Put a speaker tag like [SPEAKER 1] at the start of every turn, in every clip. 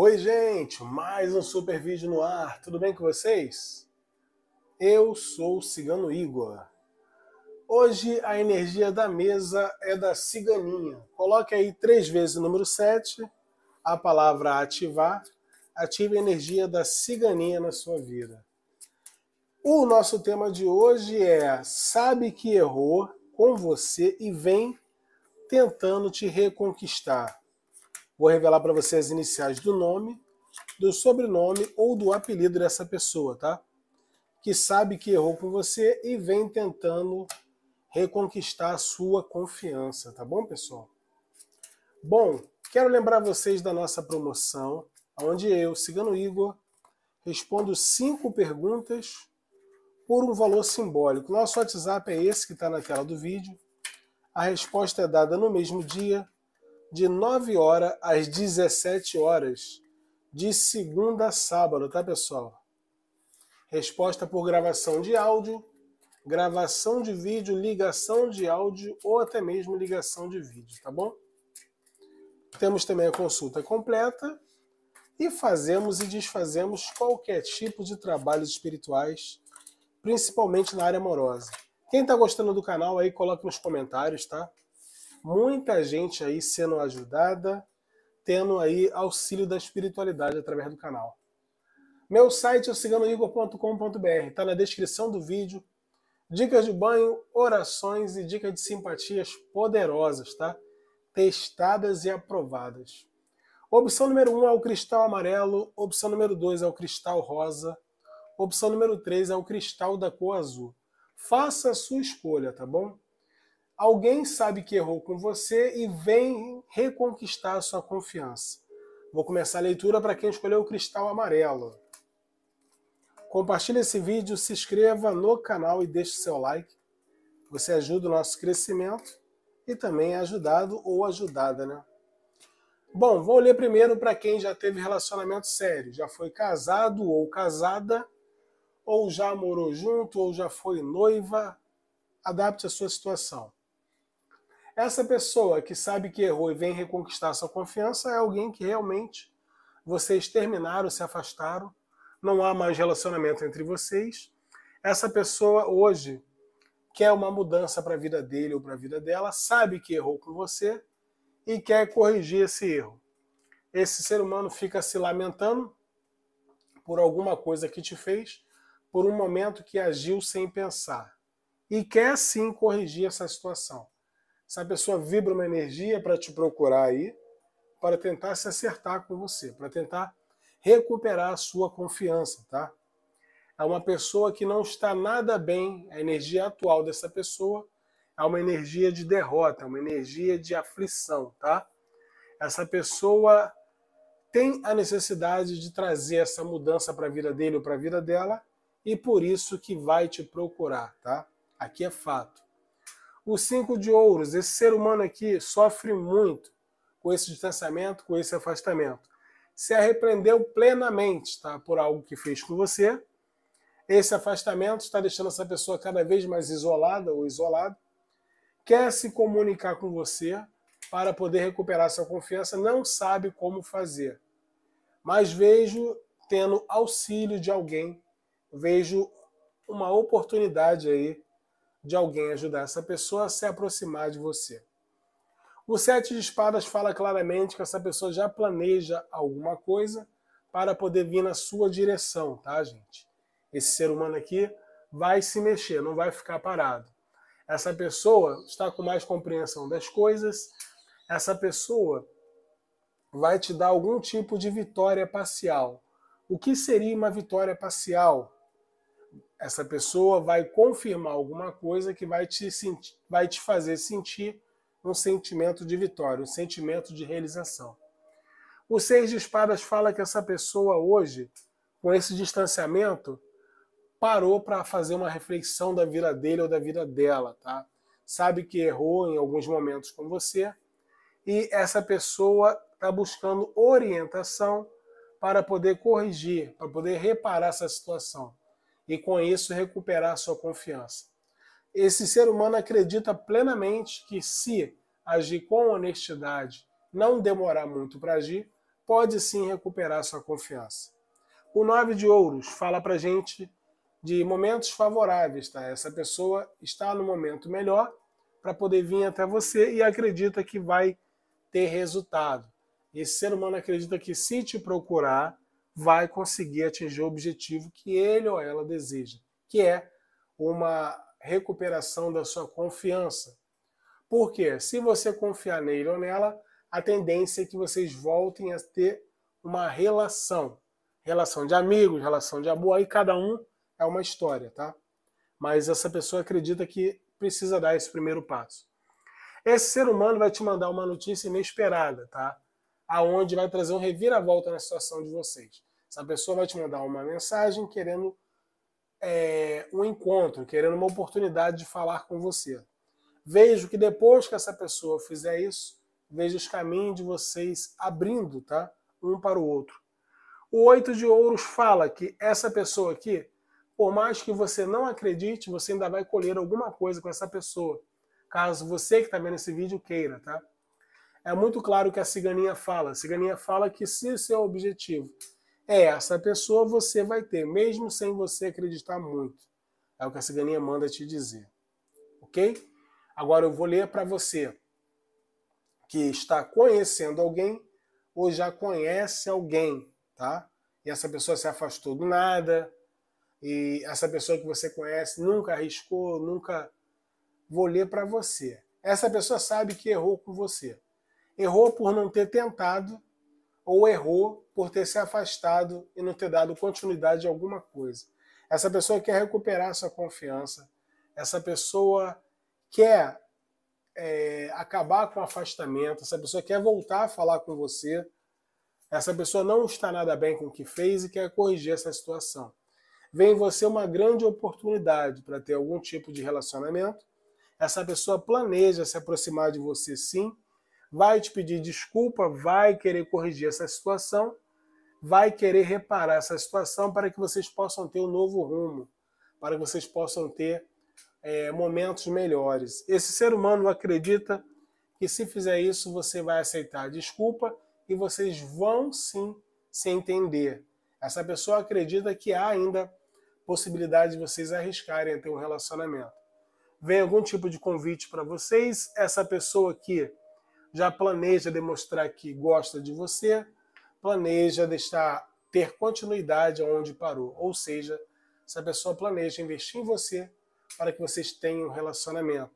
[SPEAKER 1] Oi, gente! Mais um super vídeo no ar. Tudo bem com vocês? Eu sou o Cigano Igor. Hoje a energia da mesa é da ciganinha. Coloque aí três vezes o número 7, a palavra ativar. Ative a energia da ciganinha na sua vida. O nosso tema de hoje é Sabe que errou com você e vem tentando te reconquistar. Vou revelar para você as iniciais do nome, do sobrenome ou do apelido dessa pessoa, tá? Que sabe que errou com você e vem tentando reconquistar a sua confiança, tá bom, pessoal? Bom, quero lembrar vocês da nossa promoção, onde eu, Cigano Igor, respondo cinco perguntas por um valor simbólico. Nosso WhatsApp é esse que está na tela do vídeo. A resposta é dada no mesmo dia de 9 horas às 17 horas, de segunda a sábado, tá, pessoal? Resposta por gravação de áudio, gravação de vídeo, ligação de áudio ou até mesmo ligação de vídeo, tá bom? Temos também a consulta completa e fazemos e desfazemos qualquer tipo de trabalhos espirituais, principalmente na área amorosa. Quem está gostando do canal aí, coloque nos comentários, tá? muita gente aí sendo ajudada, tendo aí auxílio da espiritualidade através do canal. Meu site é o ciganoigor.com.br, está na descrição do vídeo. Dicas de banho, orações e dicas de simpatias poderosas, tá? Testadas e aprovadas. Opção número 1 um é o cristal amarelo, opção número 2 é o cristal rosa, opção número 3 é o cristal da cor azul. Faça a sua escolha, tá bom? Alguém sabe que errou com você e vem reconquistar a sua confiança. Vou começar a leitura para quem escolheu o cristal amarelo. Compartilhe esse vídeo, se inscreva no canal e deixe seu like. Você ajuda o nosso crescimento e também é ajudado ou ajudada, né? Bom, vou ler primeiro para quem já teve relacionamento sério, já foi casado ou casada, ou já morou junto, ou já foi noiva. Adapte a sua situação. Essa pessoa que sabe que errou e vem reconquistar sua confiança é alguém que realmente vocês terminaram, se afastaram, não há mais relacionamento entre vocês. Essa pessoa hoje quer uma mudança para a vida dele ou para a vida dela, sabe que errou com você e quer corrigir esse erro. Esse ser humano fica se lamentando por alguma coisa que te fez, por um momento que agiu sem pensar. E quer sim corrigir essa situação. Essa pessoa vibra uma energia para te procurar aí, para tentar se acertar com você, para tentar recuperar a sua confiança, tá? É uma pessoa que não está nada bem, a energia atual dessa pessoa é uma energia de derrota, é uma energia de aflição, tá? Essa pessoa tem a necessidade de trazer essa mudança para a vida dele ou para a vida dela e por isso que vai te procurar, tá? Aqui é fato. O cinco de ouros, esse ser humano aqui sofre muito com esse distanciamento, com esse afastamento. Se arrependeu plenamente tá, por algo que fez com você. Esse afastamento está deixando essa pessoa cada vez mais isolada ou isolado. Quer se comunicar com você para poder recuperar sua confiança, não sabe como fazer. Mas vejo tendo auxílio de alguém, vejo uma oportunidade aí de alguém ajudar essa pessoa a se aproximar de você. O Sete de Espadas fala claramente que essa pessoa já planeja alguma coisa para poder vir na sua direção, tá, gente? Esse ser humano aqui vai se mexer, não vai ficar parado. Essa pessoa está com mais compreensão das coisas, essa pessoa vai te dar algum tipo de vitória parcial. O que seria uma vitória parcial? essa pessoa vai confirmar alguma coisa que vai te, vai te fazer sentir um sentimento de vitória, um sentimento de realização. O Seis de Espadas fala que essa pessoa hoje, com esse distanciamento, parou para fazer uma reflexão da vida dele ou da vida dela, tá? Sabe que errou em alguns momentos com você e essa pessoa está buscando orientação para poder corrigir, para poder reparar essa situação e com isso recuperar sua confiança. Esse ser humano acredita plenamente que se agir com honestidade, não demorar muito para agir, pode sim recuperar sua confiança. O nove de ouros fala para gente de momentos favoráveis, tá? Essa pessoa está no momento melhor para poder vir até você e acredita que vai ter resultado. Esse ser humano acredita que se te procurar, vai conseguir atingir o objetivo que ele ou ela deseja, que é uma recuperação da sua confiança. Porque se você confiar nele ou nela, a tendência é que vocês voltem a ter uma relação, relação de amigos, relação de amor, aí cada um é uma história, tá? Mas essa pessoa acredita que precisa dar esse primeiro passo. Esse ser humano vai te mandar uma notícia inesperada, tá? Aonde vai trazer um reviravolta na situação de vocês. Essa pessoa vai te mandar uma mensagem querendo é, um encontro, querendo uma oportunidade de falar com você. Vejo que depois que essa pessoa fizer isso, vejo os caminhos de vocês abrindo, tá? Um para o outro. O oito de ouros fala que essa pessoa aqui, por mais que você não acredite, você ainda vai colher alguma coisa com essa pessoa. Caso você que está vendo esse vídeo queira, tá? É muito claro que a ciganinha fala. A ciganinha fala que se seu objetivo é essa pessoa você vai ter, mesmo sem você acreditar muito. É o que a ciganinha manda te dizer. Ok? Agora eu vou ler para você que está conhecendo alguém ou já conhece alguém, tá? E essa pessoa se afastou do nada, e essa pessoa que você conhece nunca arriscou, nunca. Vou ler para você. Essa pessoa sabe que errou com você. Errou por não ter tentado ou errou por ter se afastado e não ter dado continuidade a alguma coisa. Essa pessoa quer recuperar sua confiança, essa pessoa quer é, acabar com o afastamento, essa pessoa quer voltar a falar com você, essa pessoa não está nada bem com o que fez e quer corrigir essa situação. Vem em você uma grande oportunidade para ter algum tipo de relacionamento. Essa pessoa planeja se aproximar de você sim, vai te pedir desculpa, vai querer corrigir essa situação, vai querer reparar essa situação para que vocês possam ter um novo rumo, para que vocês possam ter é, momentos melhores. Esse ser humano acredita que se fizer isso você vai aceitar desculpa e vocês vão sim se entender. Essa pessoa acredita que há ainda possibilidade de vocês arriscarem a ter um relacionamento. Vem algum tipo de convite para vocês, essa pessoa aqui já planeja demonstrar que gosta de você, planeja deixar ter continuidade onde parou. Ou seja, essa pessoa planeja investir em você para que vocês tenham um relacionamento.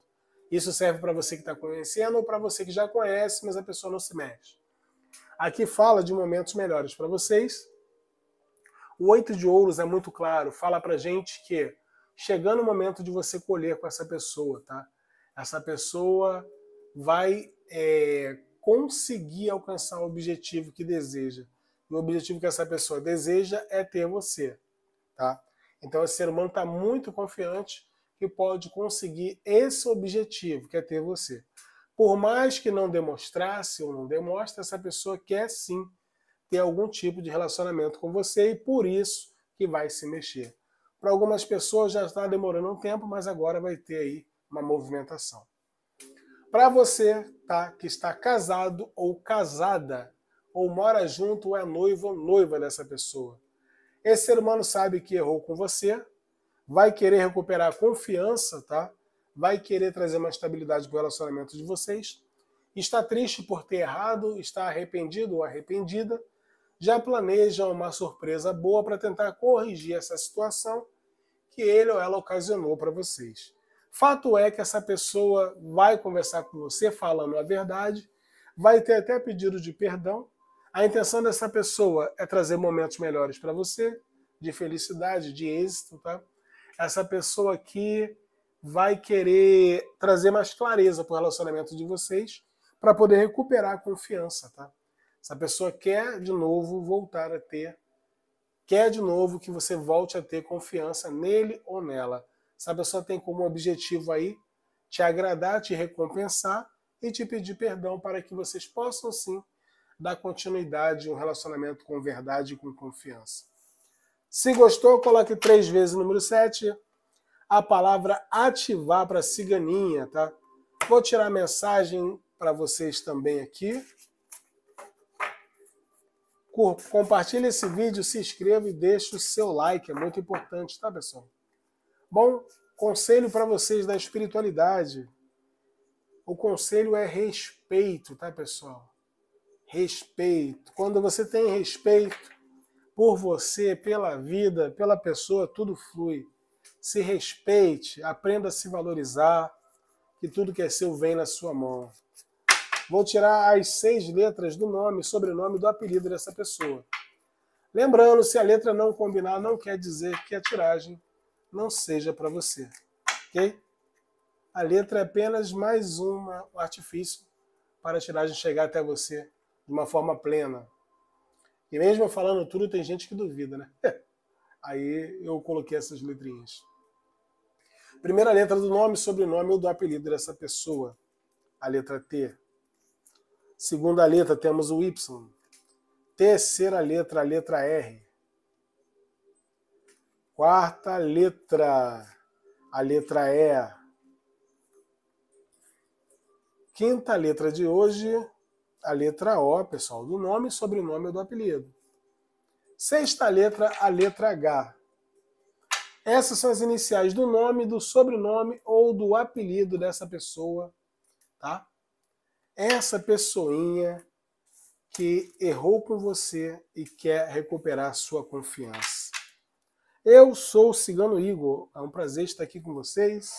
[SPEAKER 1] Isso serve para você que está conhecendo ou para você que já conhece, mas a pessoa não se mexe. Aqui fala de momentos melhores para vocês. O oito de ouros é muito claro, fala para gente que chegando o momento de você colher com essa pessoa, tá? Essa pessoa vai é, conseguir alcançar o objetivo que deseja. E o objetivo que essa pessoa deseja é ter você, tá? Então esse ser humano está muito confiante que pode conseguir esse objetivo, que é ter você. Por mais que não demonstrasse ou não demonstre, essa pessoa quer sim ter algum tipo de relacionamento com você e por isso que vai se mexer. Para algumas pessoas já está demorando um tempo, mas agora vai ter aí uma movimentação. Para você tá, que está casado ou casada, ou mora junto, ou é noivo ou noiva dessa pessoa. Esse ser humano sabe que errou com você, vai querer recuperar a confiança, tá? vai querer trazer uma estabilidade para o relacionamento de vocês, está triste por ter errado, está arrependido ou arrependida, já planeja uma surpresa boa para tentar corrigir essa situação que ele ou ela ocasionou para vocês. Fato é que essa pessoa vai conversar com você falando a verdade, vai ter até pedido de perdão. A intenção dessa pessoa é trazer momentos melhores para você, de felicidade, de êxito, tá? Essa pessoa aqui vai querer trazer mais clareza para o relacionamento de vocês, para poder recuperar a confiança, tá? Essa pessoa quer de novo voltar a ter, quer de novo que você volte a ter confiança nele ou nela. Essa pessoa tem como objetivo aí te agradar, te recompensar e te pedir perdão para que vocês possam sim dar continuidade a um relacionamento com verdade e com confiança. Se gostou, coloque três vezes o número 7, a palavra ativar para ciganinha, tá? Vou tirar a mensagem para vocês também aqui. Compartilhe esse vídeo, se inscreva e deixe o seu like. É muito importante, tá, pessoal? Bom, conselho para vocês da espiritualidade. O conselho é respeito, tá, pessoal? Respeito. Quando você tem respeito por você, pela vida, pela pessoa, tudo flui. Se respeite, aprenda a se valorizar, que tudo que é seu vem na sua mão. Vou tirar as seis letras do nome, sobrenome, do apelido dessa pessoa. Lembrando, se a letra não combinar, não quer dizer que a tiragem não seja para você. Ok? A letra é apenas mais uma, um artifício para a tiragem chegar até você de uma forma plena. E mesmo falando tudo, tem gente que duvida, né? Aí eu coloquei essas letrinhas. Primeira letra do nome, sobrenome ou do apelido dessa pessoa. A letra T. Segunda letra, temos o Y. Terceira letra, a letra R. Quarta letra, a letra E. Quinta letra de hoje, a letra O, pessoal, do nome, sobrenome ou do apelido. Sexta letra, a letra H. Essas são as iniciais do nome, do sobrenome ou do apelido dessa pessoa, tá? Essa pessoinha que errou com você e quer recuperar sua confiança. Eu sou o Cigano Igor, é um prazer estar aqui com vocês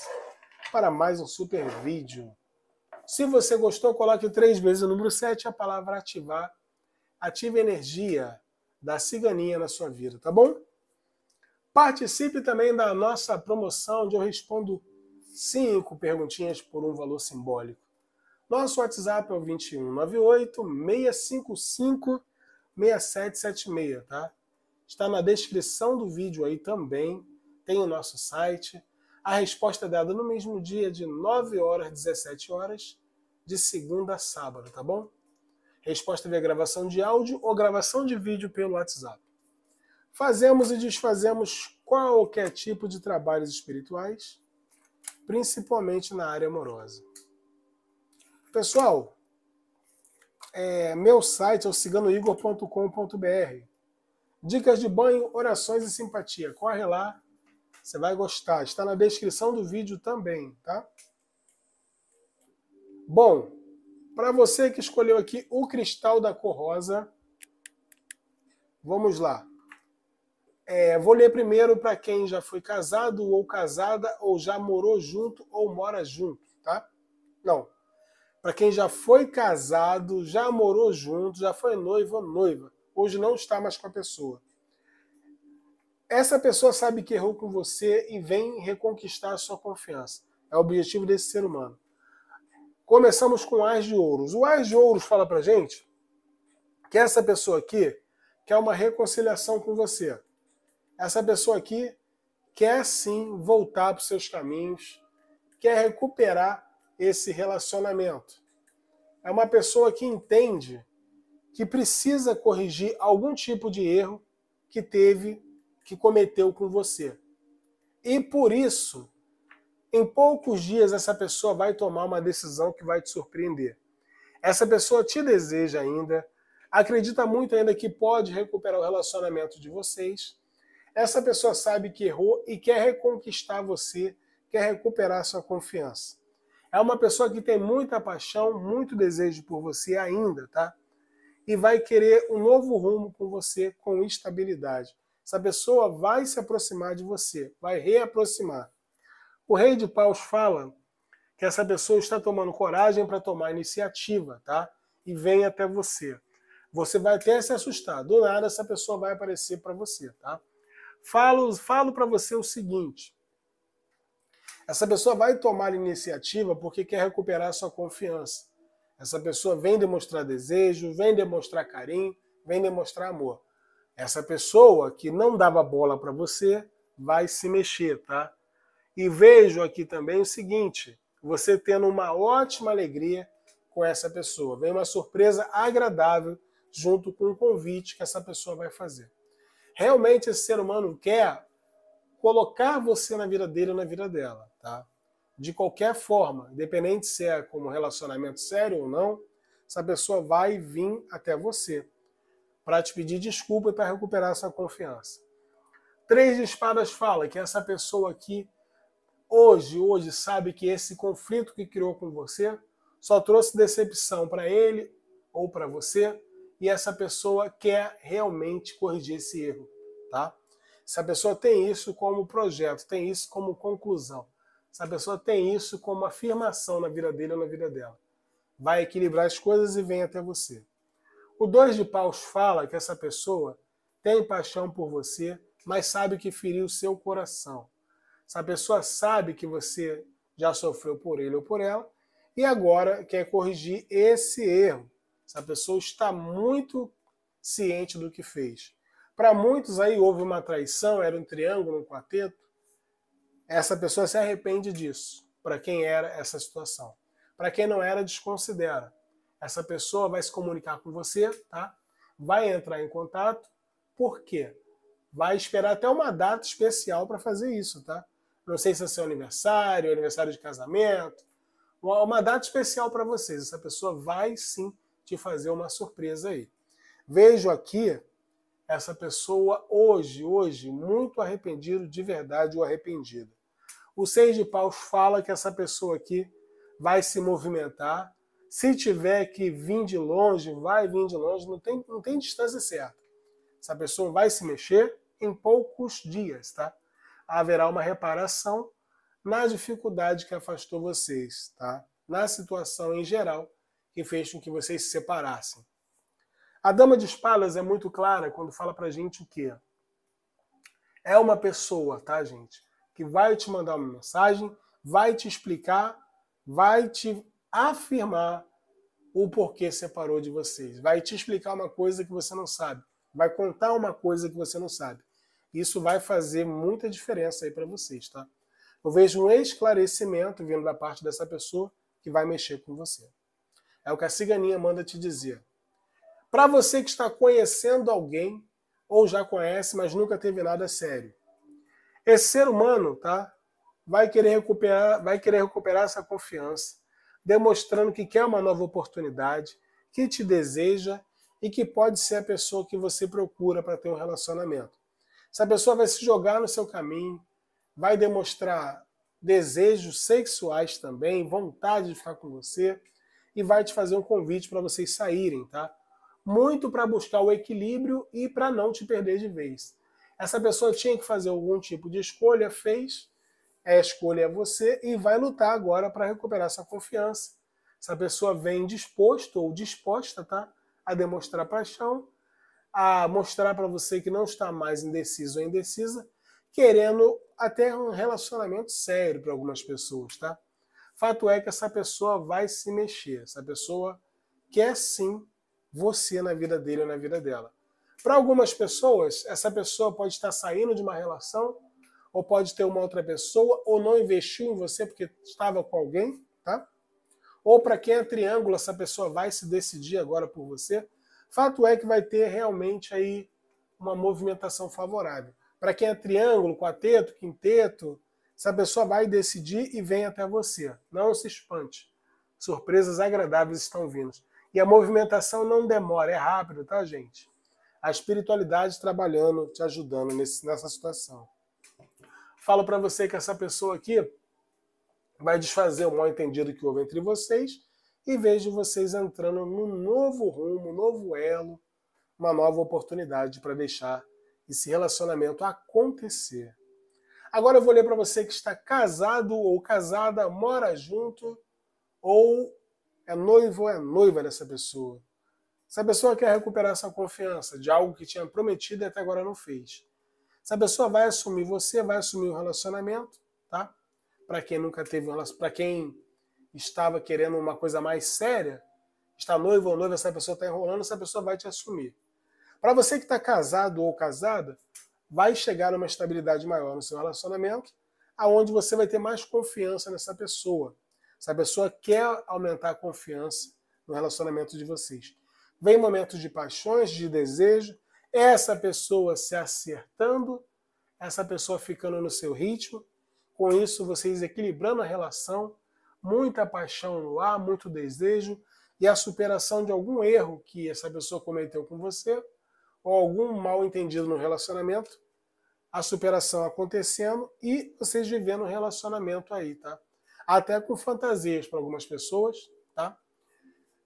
[SPEAKER 1] para mais um super vídeo. Se você gostou, coloque três vezes o número 7 a palavra ativar. Ative a energia da ciganinha na sua vida, tá bom? Participe também da nossa promoção onde eu respondo cinco perguntinhas por um valor simbólico. Nosso WhatsApp é o 2198 655 6776, tá? está na descrição do vídeo aí também, tem o nosso site. A resposta é dada no mesmo dia, de 9 horas, 17 horas, de segunda a sábado, tá bom? Resposta via gravação de áudio ou gravação de vídeo pelo WhatsApp. Fazemos e desfazemos qualquer tipo de trabalhos espirituais, principalmente na área amorosa. Pessoal, é, meu site é o ciganoigor.com.br. Dicas de banho, orações e simpatia. Corre lá, você vai gostar. Está na descrição do vídeo também, tá? Bom, para você que escolheu aqui o cristal da cor rosa, vamos lá. É, vou ler primeiro para quem já foi casado ou casada ou já morou junto ou mora junto, tá? Não. Para quem já foi casado, já morou junto, já foi noivo ou noiva hoje não está mais com a pessoa. Essa pessoa sabe que errou com você e vem reconquistar a sua confiança. É o objetivo desse ser humano. Começamos com o Ás de Ouros. O Ás de Ouros fala pra gente que essa pessoa aqui quer uma reconciliação com você. Essa pessoa aqui quer sim voltar para os seus caminhos, quer recuperar esse relacionamento. É uma pessoa que entende que precisa corrigir algum tipo de erro que teve, que cometeu com você. E por isso, em poucos dias essa pessoa vai tomar uma decisão que vai te surpreender. Essa pessoa te deseja ainda, acredita muito ainda que pode recuperar o relacionamento de vocês. Essa pessoa sabe que errou e quer reconquistar você, quer recuperar sua confiança. É uma pessoa que tem muita paixão, muito desejo por você ainda, tá? e vai querer um novo rumo com você com estabilidade. Essa pessoa vai se aproximar de você, vai reaproximar. O rei de paus fala que essa pessoa está tomando coragem para tomar iniciativa, tá? E vem até você. Você vai até se assustar. Do nada essa pessoa vai aparecer para você, tá? Falo, falo para você o seguinte. Essa pessoa vai tomar iniciativa porque quer recuperar sua confiança essa pessoa vem demonstrar desejo, vem demonstrar carinho, vem demonstrar amor. Essa pessoa que não dava bola para você vai se mexer, tá? E vejo aqui também o seguinte: você tendo uma ótima alegria com essa pessoa. Vem uma surpresa agradável junto com o convite que essa pessoa vai fazer. Realmente esse ser humano quer colocar você na vida dele ou na vida dela, tá? de qualquer forma, independente se é como relacionamento sério ou não, essa pessoa vai vir até você para te pedir desculpa e para recuperar essa confiança. Três de espadas fala que essa pessoa aqui hoje, hoje sabe que esse conflito que criou com você só trouxe decepção para ele ou para você e essa pessoa quer realmente corrigir esse erro, tá? Se a pessoa tem isso como projeto, tem isso como conclusão essa pessoa tem isso como afirmação na vida dele ou na vida dela. Vai equilibrar as coisas e vem até você. O dois de paus fala que essa pessoa tem paixão por você, mas sabe que feriu seu coração. Essa pessoa sabe que você já sofreu por ele ou por ela e agora quer corrigir esse erro. Essa pessoa está muito ciente do que fez. Para muitos aí houve uma traição, era um triângulo, um quarteto, essa pessoa se arrepende disso, para quem era essa situação. Para quem não era, desconsidera. Essa pessoa vai se comunicar com você, tá? Vai entrar em contato. Por quê? Vai esperar até uma data especial para fazer isso, tá? Não sei se é seu aniversário, aniversário de casamento, uma data especial para vocês. Essa pessoa vai sim te fazer uma surpresa aí. Vejo aqui essa pessoa hoje, hoje, muito arrependido, de verdade ou arrependida. O Seis de Paus fala que essa pessoa aqui vai se movimentar. Se tiver que vir de longe, vai vir de longe, não tem, não tem distância certa. Essa pessoa vai se mexer em poucos dias, tá? Haverá uma reparação na dificuldade que afastou vocês, tá? Na situação em geral que fez com que vocês se separassem. A dama de espadas é muito clara quando fala pra gente o quê? É uma pessoa, tá, gente? Que vai te mandar uma mensagem, vai te explicar, vai te afirmar o porquê separou de vocês. Vai te explicar uma coisa que você não sabe. Vai contar uma coisa que você não sabe. Isso vai fazer muita diferença aí para vocês, tá? Eu vejo um esclarecimento vindo da parte dessa pessoa que vai mexer com você. É o que a ciganinha manda te dizer. Para você que está conhecendo alguém, ou já conhece, mas nunca teve nada sério. Esse ser humano, tá? Vai querer recuperar, vai querer recuperar essa confiança, demonstrando que quer uma nova oportunidade, que te deseja e que pode ser a pessoa que você procura para ter um relacionamento. Essa pessoa vai se jogar no seu caminho, vai demonstrar desejos sexuais também, vontade de ficar com você e vai te fazer um convite para vocês saírem, tá? muito para buscar o equilíbrio e para não te perder de vez. Essa pessoa tinha que fazer algum tipo de escolha, fez, é escolha é você e vai lutar agora para recuperar essa confiança. Essa pessoa vem disposto ou disposta, tá, a demonstrar paixão, a mostrar para você que não está mais indeciso ou indecisa, querendo até um relacionamento sério para algumas pessoas, tá? Fato é que essa pessoa vai se mexer, essa pessoa quer sim você na vida dele ou na vida dela. Para algumas pessoas, essa pessoa pode estar saindo de uma relação, ou pode ter uma outra pessoa, ou não investiu em você porque estava com alguém, tá? Ou para quem é triângulo, essa pessoa vai se decidir agora por você. Fato é que vai ter realmente aí uma movimentação favorável. Para quem é triângulo, quarteto, quinteto, essa pessoa vai decidir e vem até você. Não se espante. Surpresas agradáveis estão vindo. E a movimentação não demora, é rápido, tá, gente? A espiritualidade trabalhando, te ajudando nesse, nessa situação. Falo para você que essa pessoa aqui vai desfazer o mal entendido que houve entre vocês e vejo vocês entrando num novo rumo, um novo elo, uma nova oportunidade para deixar esse relacionamento acontecer. Agora eu vou ler para você que está casado ou casada, mora junto ou é noivo ou é noiva dessa pessoa. Se a pessoa quer recuperar essa confiança de algo que tinha prometido e até agora não fez. Se a pessoa vai assumir você, vai assumir o um relacionamento, tá? Para quem nunca teve um relacionamento, para quem estava querendo uma coisa mais séria, está noivo ou noiva, essa pessoa está enrolando, essa pessoa vai te assumir. Para você que está casado ou casada, vai chegar uma estabilidade maior no seu relacionamento, aonde você vai ter mais confiança nessa pessoa. Sabe, a pessoa quer aumentar a confiança no relacionamento de vocês. Vem momentos de paixões, de desejo, essa pessoa se acertando, essa pessoa ficando no seu ritmo, com isso vocês equilibrando a relação, muita paixão no ar, muito desejo e a superação de algum erro que essa pessoa cometeu com você ou algum mal entendido no relacionamento, a superação acontecendo e vocês vivendo um relacionamento aí, tá? até com fantasias para algumas pessoas, tá?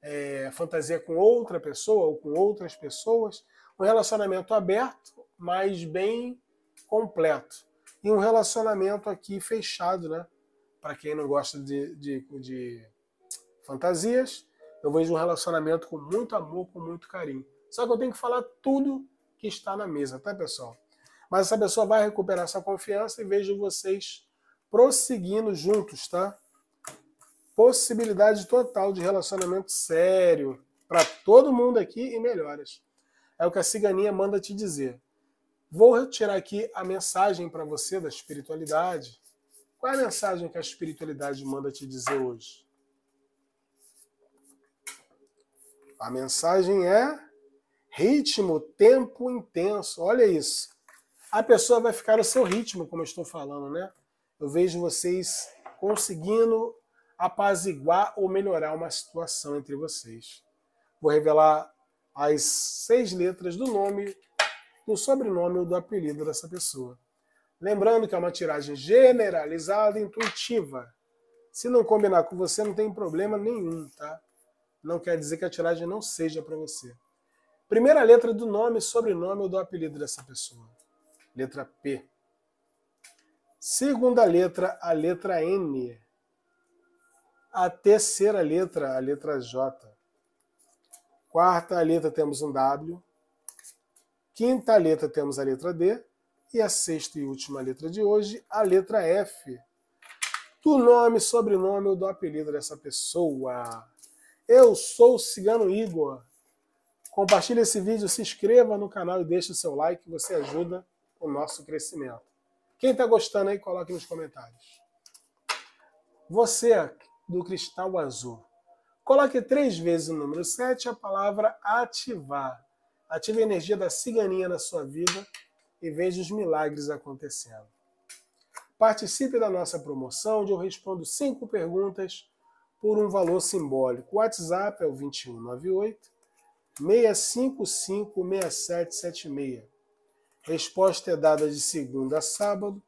[SPEAKER 1] É, fantasia com outra pessoa ou com outras pessoas, um relacionamento aberto, mas bem completo. E um relacionamento aqui fechado, né? Para quem não gosta de, de, de fantasias, eu vejo um relacionamento com muito amor, com muito carinho. Só que eu tenho que falar tudo que está na mesa, tá, pessoal? Mas essa pessoa vai recuperar sua confiança e vejo vocês prosseguindo juntos, tá? Possibilidade total de relacionamento sério para todo mundo aqui e melhoras. É o que a ciganinha manda te dizer. Vou tirar aqui a mensagem para você da espiritualidade. Qual é a mensagem que a espiritualidade manda te dizer hoje? A mensagem é ritmo, tempo intenso. Olha isso. A pessoa vai ficar no seu ritmo, como eu estou falando, né? eu vejo vocês conseguindo apaziguar ou melhorar uma situação entre vocês. Vou revelar as seis letras do nome, do sobrenome ou do apelido dessa pessoa. Lembrando que é uma tiragem generalizada e intuitiva. Se não combinar com você, não tem problema nenhum, tá? Não quer dizer que a tiragem não seja para você. Primeira letra do nome, sobrenome ou do apelido dessa pessoa. Letra P. Segunda letra, a letra N. A terceira letra, a letra J. Quarta letra temos um W. Quinta letra temos a letra D. E a sexta e última letra de hoje, a letra F. Do nome, sobrenome ou do apelido dessa pessoa. Eu sou o Cigano Igor. Compartilhe esse vídeo, se inscreva no canal e deixe o seu like, você ajuda o nosso crescimento. Quem está gostando aí, coloque nos comentários. Você, é do cristal azul, coloque três vezes o número 7 a palavra ativar. Ative a energia da ciganinha na sua vida e veja os milagres acontecendo. Participe da nossa promoção, onde eu respondo cinco perguntas por um valor simbólico. O WhatsApp é o 2198 655 6776. Resposta é dada de segunda a sábado,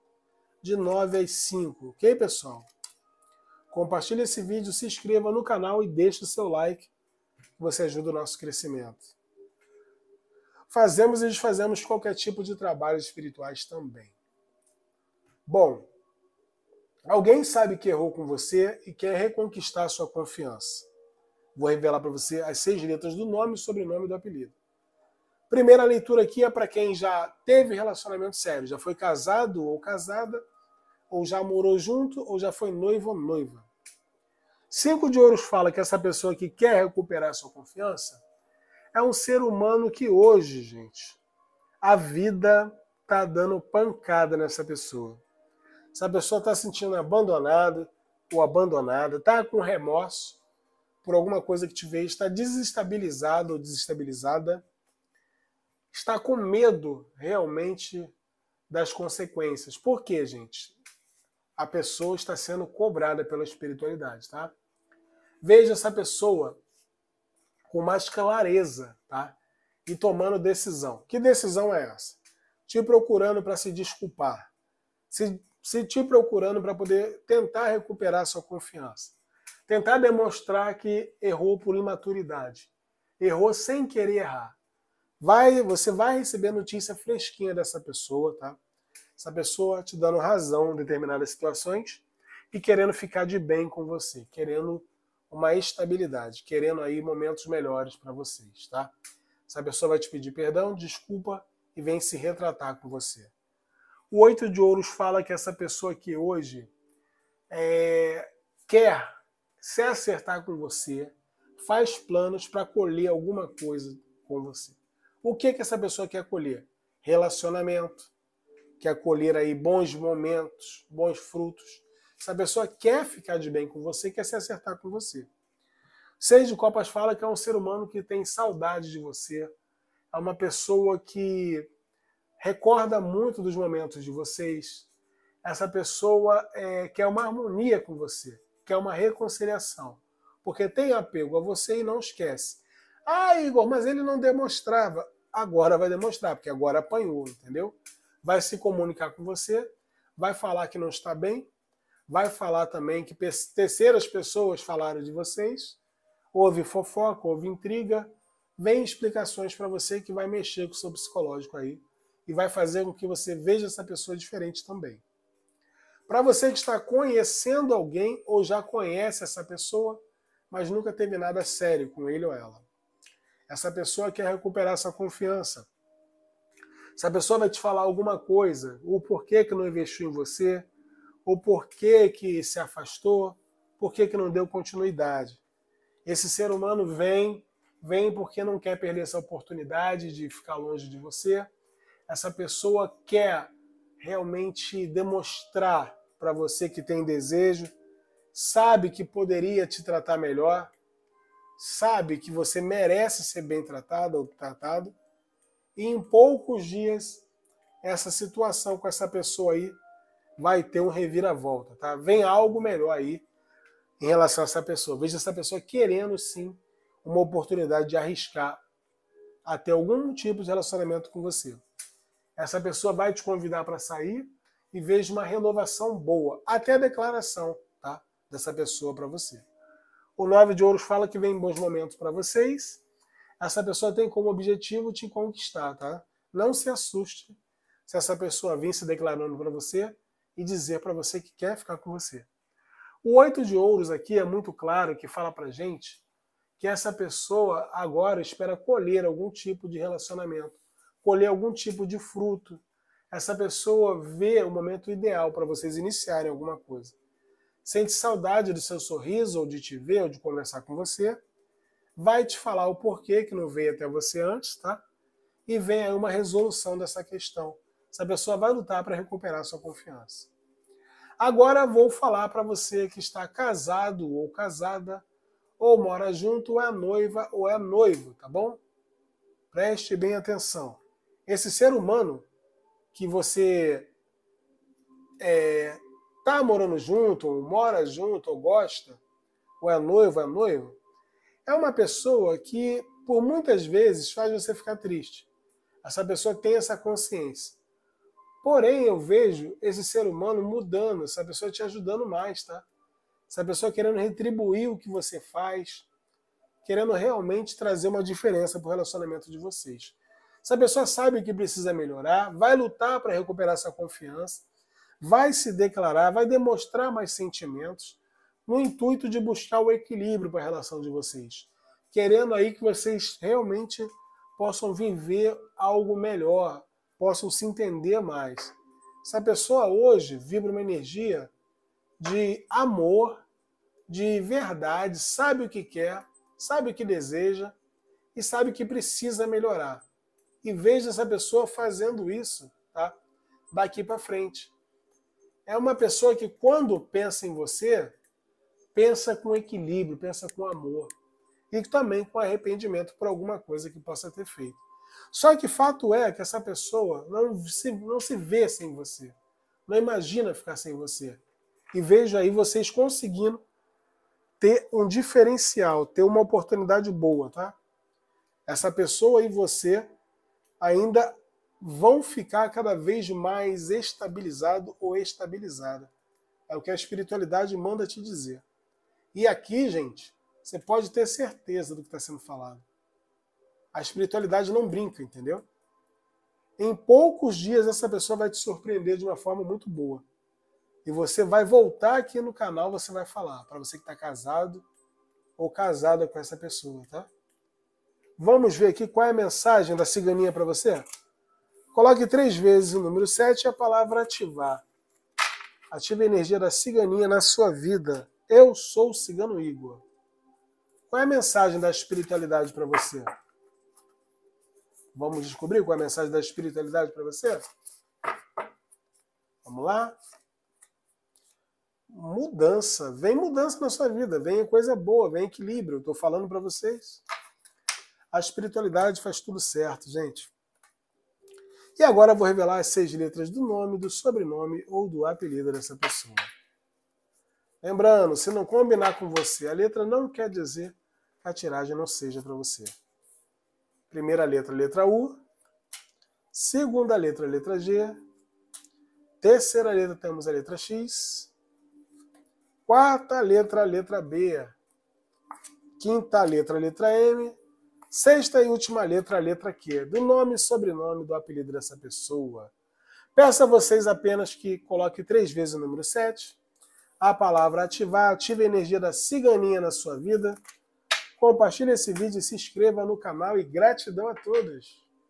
[SPEAKER 1] de 9 às 5. Ok, pessoal? Compartilhe esse vídeo, se inscreva no canal e deixe o seu like. Você ajuda o nosso crescimento. Fazemos e desfazemos qualquer tipo de trabalhos espirituais também. Bom, alguém sabe que errou com você e quer reconquistar sua confiança. Vou revelar para você as seis letras do nome e sobrenome do apelido. Primeira leitura aqui é para quem já teve relacionamento sério, já foi casado ou casada, ou já morou junto, ou já foi noivo ou noiva. Cinco de ouros fala que essa pessoa que quer recuperar sua confiança é um ser humano que hoje, gente, a vida tá dando pancada nessa pessoa. Essa pessoa tá sentindo abandonada ou abandonada, tá com remorso por alguma coisa que te veio, está desestabilizado ou desestabilizada está com medo realmente das consequências. Por quê, gente? A pessoa está sendo cobrada pela espiritualidade, tá? Veja essa pessoa com mais clareza, tá? E tomando decisão. Que decisão é essa? Te procurando para se desculpar. Se, se te procurando para poder tentar recuperar sua confiança. Tentar demonstrar que errou por imaturidade. Errou sem querer errar Vai, você vai receber notícia fresquinha dessa pessoa, tá? Essa pessoa te dando razão em determinadas situações e querendo ficar de bem com você, querendo uma estabilidade, querendo aí momentos melhores para vocês, tá? Essa pessoa vai te pedir perdão, desculpa e vem se retratar com você. O oito de ouros fala que essa pessoa aqui hoje é, quer se acertar com você, faz planos para colher alguma coisa com você. O que, que essa pessoa quer colher? Relacionamento. Quer colher aí bons momentos, bons frutos. Essa pessoa quer ficar de bem com você, quer se acertar com você. Seis de Copas fala que é um ser humano que tem saudade de você, é uma pessoa que recorda muito dos momentos de vocês. Essa pessoa é, quer uma harmonia com você, quer uma reconciliação, porque tem apego a você e não esquece. Ah, Igor, mas ele não demonstrava. Agora vai demonstrar, porque agora apanhou, entendeu? Vai se comunicar com você, vai falar que não está bem, vai falar também que terceiras pessoas falaram de vocês, houve fofoca, houve intriga, vem explicações para você que vai mexer com o seu psicológico aí e vai fazer com que você veja essa pessoa diferente também. Para você que está conhecendo alguém ou já conhece essa pessoa, mas nunca teve nada sério com ele ou ela. Essa pessoa quer recuperar essa confiança. Se a pessoa vai te falar alguma coisa, o porquê que não investiu em você, o porquê que se afastou, porquê que não deu continuidade. Esse ser humano vem, vem porque não quer perder essa oportunidade de ficar longe de você. Essa pessoa quer realmente demonstrar para você que tem desejo, sabe que poderia te tratar melhor, sabe que você merece ser bem tratado ou tratado, e em poucos dias essa situação com essa pessoa aí vai ter um reviravolta, tá? Vem algo melhor aí em relação a essa pessoa. Veja essa pessoa querendo sim uma oportunidade de arriscar até algum tipo de relacionamento com você. Essa pessoa vai te convidar para sair e veja uma renovação boa, até a declaração, tá? Dessa pessoa para você. O nove de ouros fala que vem bons momentos para vocês. Essa pessoa tem como objetivo te conquistar, tá? Não se assuste se essa pessoa vir se declarando para você e dizer para você que quer ficar com você. O oito de ouros aqui é muito claro que fala para gente que essa pessoa agora espera colher algum tipo de relacionamento, colher algum tipo de fruto. Essa pessoa vê o momento ideal para vocês iniciarem alguma coisa sente saudade do seu sorriso, ou de te ver, ou de conversar com você, vai te falar o porquê que não veio até você antes, tá? E vem aí uma resolução dessa questão. Essa pessoa vai lutar para recuperar sua confiança. Agora vou falar para você que está casado ou casada, ou mora junto, ou é noiva ou é noivo, tá bom? Preste bem atenção. Esse ser humano que você é, tá morando junto, ou mora junto, ou gosta, ou é noivo, é noivo, é uma pessoa que, por muitas vezes, faz você ficar triste. Essa pessoa tem essa consciência. Porém, eu vejo esse ser humano mudando, essa pessoa te ajudando mais, tá? Essa pessoa querendo retribuir o que você faz, querendo realmente trazer uma diferença para o relacionamento de vocês. Essa pessoa sabe o que precisa melhorar, vai lutar para recuperar essa confiança, vai se declarar, vai demonstrar mais sentimentos, no intuito de buscar o equilíbrio para a relação de vocês, querendo aí que vocês realmente possam viver algo melhor, possam se entender mais. Se a pessoa hoje vibra uma energia de amor, de verdade, sabe o que quer, sabe o que deseja e sabe que precisa melhorar. E veja essa pessoa fazendo isso, tá? Daqui para frente. É uma pessoa que, quando pensa em você, pensa com equilíbrio, pensa com amor e também com arrependimento por alguma coisa que possa ter feito. Só que fato é que essa pessoa não se, não se vê sem você, não imagina ficar sem você. E vejo aí vocês conseguindo ter um diferencial, ter uma oportunidade boa, tá? Essa pessoa e você ainda vão ficar cada vez mais estabilizado ou estabilizada. É o que a espiritualidade manda te dizer. E aqui, gente, você pode ter certeza do que está sendo falado. A espiritualidade não brinca, entendeu? Em poucos dias, essa pessoa vai te surpreender de uma forma muito boa. E você vai voltar aqui no canal, você vai falar, para você que está casado ou casada com essa pessoa, tá? Vamos ver aqui qual é a mensagem da ciganinha para você? Coloque três vezes o número 7 e a palavra ativar. Ative a energia da ciganinha na sua vida. Eu sou o cigano Igor. Qual é a mensagem da espiritualidade para você? Vamos descobrir qual é a mensagem da espiritualidade para você? Vamos lá? Mudança. Vem mudança na sua vida. Vem coisa boa, vem equilíbrio. Estou falando para vocês. A espiritualidade faz tudo certo, gente. E agora vou revelar as seis letras do nome, do sobrenome ou do apelido dessa pessoa. Lembrando, se não combinar com você, a letra não quer dizer que a tiragem não seja para você. Primeira letra, letra U. Segunda letra, letra G. Terceira letra, temos a letra X. Quarta letra, letra B. Quinta letra, letra M. Sexta e última letra, a letra Q, do nome e sobrenome do apelido dessa pessoa. Peço a vocês apenas que coloque três vezes o número 7, a palavra ativar, ative a energia da ciganinha na sua vida. Compartilhe esse vídeo, se inscreva no canal e gratidão a todos.